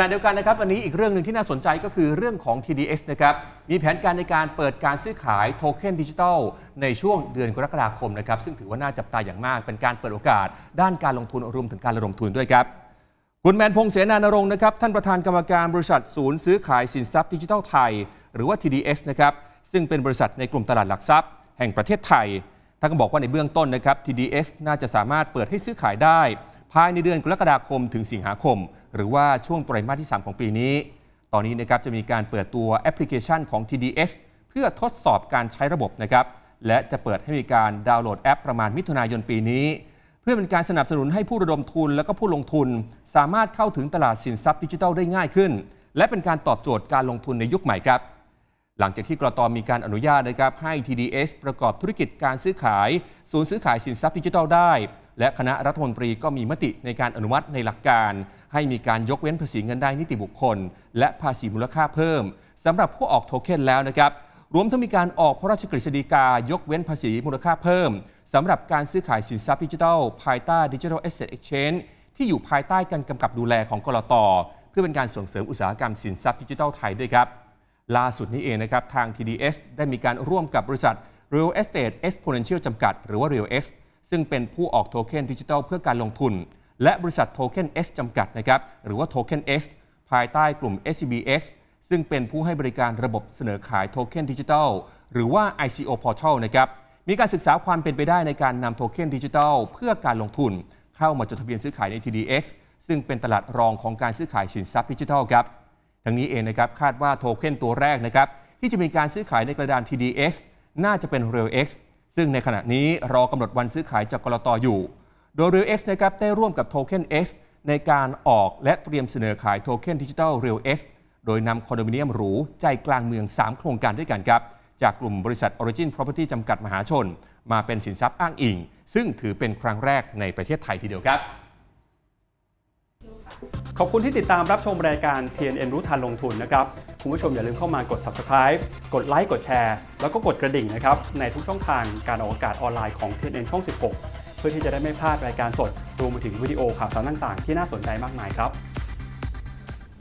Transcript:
ขณะเดียวกันนะครับอันนี้อีกเรื่องหนึ่งที่น่าสนใจก็คือเรื่องของ TDS นะครับมีแผนการในการเปิดการซื้อขายโทเค็นดิจิทัลในช่วงเดือนกรกฎาคมนะครับซึ่งถือว่าน่าจับตาอย่างมาก เป็นการเปิดโอกาสด้านการลงทุนรวมถึงการระดมทุนด้วยครับคุณแมนพงษ์เสนานรงค์นะครับท่านประธานกรรมการบริษัทศูนย์ซื้อขายสินทรัพย์ดิจิทัลไทย หรือว่า TDS นะครับซึ่งเป็นบริษัทในกลุ่มตลาดหลักทรัพย์แห่งประเทศไทยท่านก็บอกว่าในเบื้องต้นนะครับ TDS น่าจะสามารถเปิดให้ซื้อขายได้ภายในเดือนกรกฎาคมถึงสิงหาคม หรือว่าช่วงไตรมาสที่ 3 ของปีนี้ ตอนนี้นะครับจะมีการเปิดตัวแอปพลิเคชันของ TDS เพื่อทดสอบการใช้ระบบนะครับ และจะเปิดให้มีการดาวน์โหลดแอปประมาณมิถุนายนปีนี้ เพื่อเป็นการสนับสนุนให้ผู้ระดมทุนและก็ผู้ลงทุน สามารถเข้าถึงตลาดสินทรัพย์ดิจิทัลได้ง่ายขึ้น และเป็นการตอบโจทย์การลงทุนในยุคใหม่ครับหลังจากที่กรตอมีการอนุญาตนะครับให้ TDS ประกอบธุรกิจการซื้อขาย ศูนย์ซื้อขายสินทรัพย์ดิจิทัลได้ และคณะรัฐมนตรีก็มีมติในการอนุมัติในหลักการ ให้มีการยกเว้นภาษีเงินได้นิติบุคคล และภาษีมูลค่าเพิ่มสำหรับผู้ออกโทเค็นแล้วนะครับรวมทั้งมีการออกพระราชกฤษฎีกายกเว้นภาษีมูลค่าเพิ่มสำหรับการซื้อขายสินทรัพย์ดิจิทัลภายใต้ Digital Asset Exchange ที่อยู่ภายใต้การกำกับดูแลของกรตอเพื่อเป็นการส่งเสริมอุตสาหกรรมสินทรัพย์ดิจิทัลไทยด้วยครับล่าสุดนี้เองนะครับทาง TDS ได้มีการร่วมกับบริษัท Real Estate Exponential จำกัดหรือว่า Real X ซึ่งเป็นผู้ออกโทเค็นดิจิทัลเพื่อการลงทุน และบริษัทโทเค็น S จำกัดนะครับหรือว่าโทเค็น S ภายใต้กลุ่ม SBX ซึ่งเป็นผู้ให้บริการระบบเสนอขายโทเค็นดิจิทัลหรือว่า ICO Portal นะครับมีการศึกษาความเป็นไปได้ในการนำโทเค็นดิจิทัลเพื่อการลงทุน เข้ามาจดทะเบียนซื้อขายใน TDX ซึ่งเป็นตลาดรองของการซื้อขายสินทรัพย์ดิจิทัลครับทั้งนี้เองนะครับคาดว่าโทเค็นตัวแรกนะครับที่จะมีการซื้อขายในกระดาน TDX น่าจะเป็น RailX ซึ่งในขณะนี้ รอกำหนดวันซื้อขายจากกรตออยู่ โดย RailX นะครับได้ร่วมกับโทเค็น X ในการออกและเตรียมเสนอขายโทเค็นดิจิทัล RailX โดยนำคอนโดมิเนียมหรู ใจกลางเมือง 3 โครงการด้วยกันครับจากกลุ่มบริษัท Origin Property จำกัดมหาชน มาเป็นสินทรัพย์อ้างอิง ซึ่งถือเป็นครั้งแรกในประเทศไทยทีเดียวครับขอบคุณที่ติดตามรับชมรายการ TNN รู้ทันลงทุนนะครับ คุณผู้ชมอย่าลืมเข้ามากด subscribe กดไลค์กดแชร์ แล้วก็กดกระดิ่งนะครับ ในทุกช่องทางการออกอากาศออนไลน์ของ TNN ช่อง 16 เพื่อที่จะได้ไม่พลาดรายการสดรวมไปถึงวิดีโอข่าวสารต่างๆ ที่น่าสนใจมากมายครับ